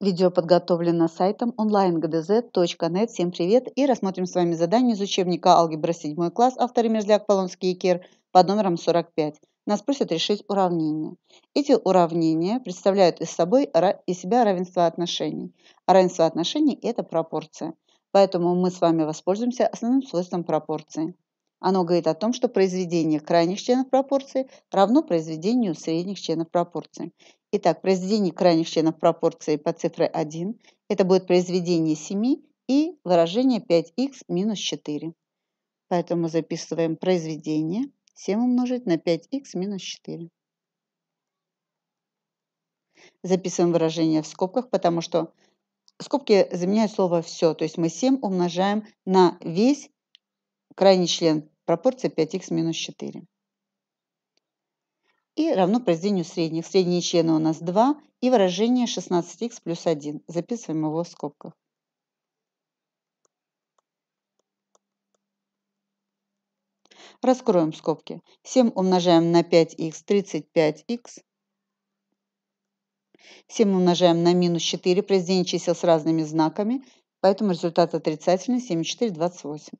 Видео подготовлено сайтом online.gdz.net. Всем привет и рассмотрим с вами задание из учебника «Алгебра 7 класс» авторы Мерзляк, Полонский и Кир, под номером 45. Нас просят решить уравнения. Эти уравнения представляют из, собой, из себя равенство отношений. А равенство отношений – это пропорция. Поэтому мы с вами воспользуемся основным свойством пропорции – оно говорит о том, что произведение крайних членов пропорции равно произведению средних членов пропорции. Итак, произведение крайних членов пропорции по цифре 1 – это будет произведение 7 и выражение 5х минус 4. Поэтому записываем произведение 7 умножить на 5х минус 4. Записываем выражение в скобках, потому что скобки заменяют слово «все». То есть мы 7 умножаем на весь крайний член пропорция 5х минус 4. И равно произведению средних. Средние члены у нас 2 и выражение 16х плюс 1. Записываем его в скобках. Раскроем скобки. 7 умножаем на 5х, 35х. 7 умножаем на минус 4, произведение чисел с разными знаками, поэтому результат отрицательный, 7 и 4, 28.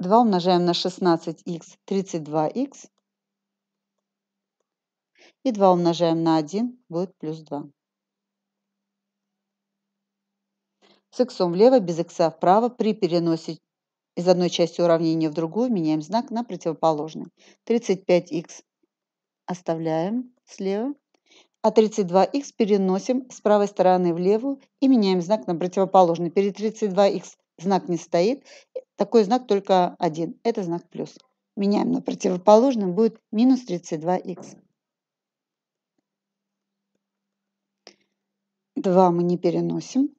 2 умножаем на 16х, 32х. И 2 умножаем на 1 будет плюс 2. С х влево, без х вправо при переносе из одной части уравнения в другую меняем знак на противоположный. 35х оставляем слева, а 32х переносим с правой стороны влево и меняем знак на противоположный. Перед 32х знак не стоит. Такой знак только один. Это знак плюс. Меняем на противоположный. Будет минус 32х. 2 мы не переносим.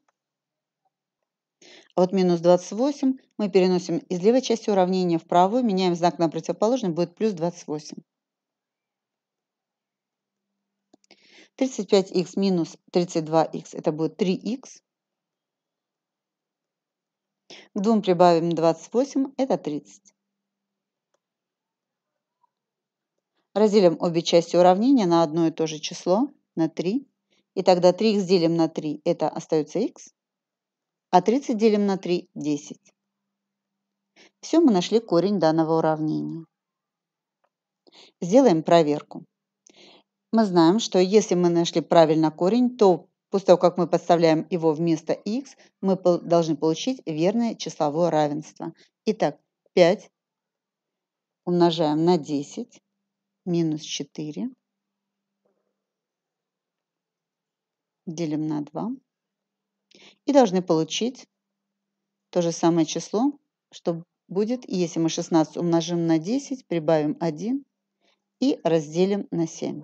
вот минус 28 мы переносим из левой части уравнения в правую, меняем знак на противоположный, будет плюс 28. 35х минус 32х, это будет 3х. К 2 прибавим 28, это 30. Разделим обе части уравнения на одно и то же число, на 3. И тогда 3х делим на 3, это остается х. А 30 делим на 3, 10. Все, мы нашли корень данного уравнения. Сделаем проверку. Мы знаем, что если мы нашли правильно корень, то После того, как мы подставляем его вместо x, мы должны получить верное числовое равенство. Итак, 5 умножаем на 10 минус 4 делим на 2 и должны получить то же самое число, что будет, если мы 16 умножим на 10, прибавим 1 и разделим на 7.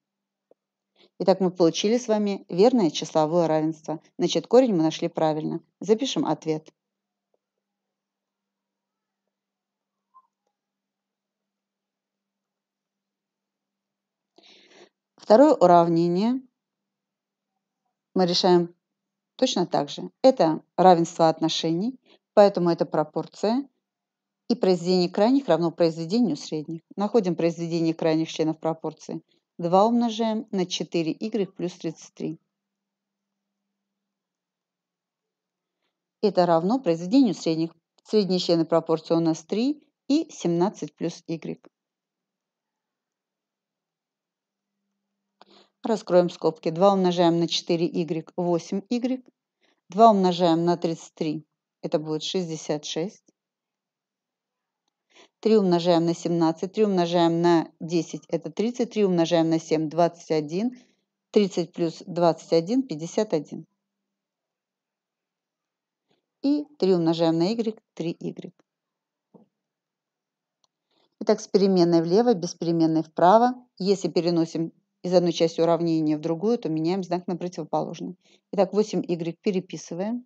Итак, мы получили с вами верное числовое равенство. Значит, корень мы нашли правильно. Запишем ответ. Второе уравнение мы решаем точно так же. Это равенство отношений, поэтому это пропорция. И произведение крайних равно произведению средних. Находим произведение крайних членов пропорции – 2 умножаем на 4y плюс 33. Это равно произведению средних. Средние члены пропорции у нас 3 и 17 плюс y. Раскроем скобки. 2 умножаем на 4y – 8y. 2 умножаем на 33 – это будет 66. 3 умножаем на 17, 3 умножаем на 10 это 30, 3 умножаем на 7 21, 30 плюс 21 51. И 3 умножаем на y 3y. Итак, с переменной влево, без переменной вправо. Если переносим из одной части уравнения в другую, то меняем знак на противоположный. Итак, 8y переписываем.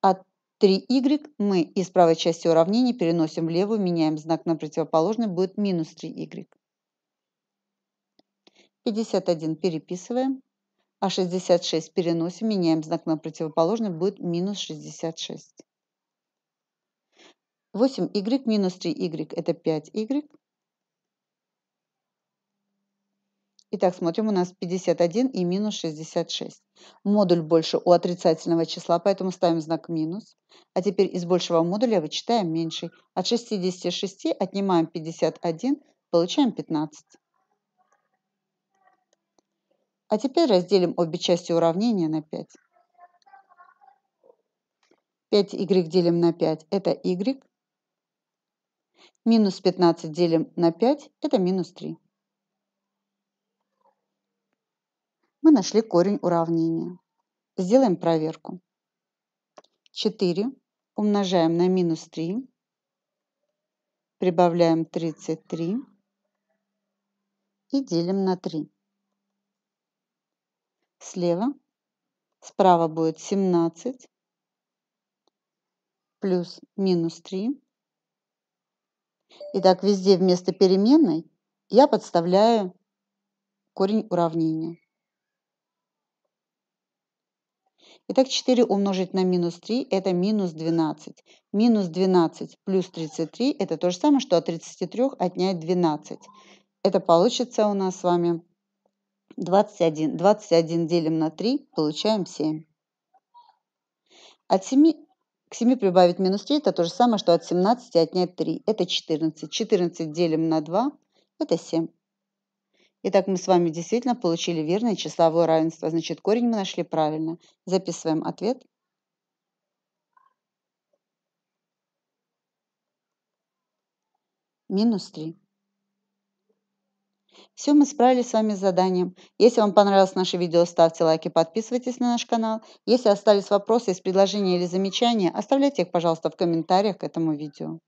а 3y мы из правой части уравнения переносим в левую, меняем знак на противоположный, будет минус 3y. 51 переписываем, а 66 переносим, меняем знак на противоположный, будет минус 66. 8y минус 3y это 5y. Итак, смотрим, у нас 51 и минус 66. Модуль больше у отрицательного числа, поэтому ставим знак минус. А теперь из большего модуля вычитаем меньший. От 66 отнимаем 51, получаем 15. А теперь разделим обе части уравнения на 5. 5y делим на 5 – это y. Минус 15 делим на 5 – это минус 3. мы нашли корень уравнения. Сделаем проверку. 4 умножаем на минус 3, прибавляем 33 и делим на 3. Слева, справа будет 17 плюс минус 3. Итак, везде вместо переменной я подставляю корень уравнения. Итак, 4 умножить на минус 3 – это минус 12. Минус 12 плюс 33 – это то же самое, что от 33 отнять 12. Это получится у нас с вами 21. 21 делим на 3, получаем 7. От 7 к 7 прибавить минус 3 – это то же самое, что от 17 отнять 3. Это 14. 14 делим на 2 – это 7. Итак, мы с вами действительно получили верное числовое равенство. Значит, корень мы нашли правильно. Записываем ответ. Минус 3. Все, мы справились с вами с заданием. Если вам понравилось наше видео, ставьте лайки, подписывайтесь на наш канал. Если остались вопросы из предложения или замечания, оставляйте их, пожалуйста, в комментариях к этому видео.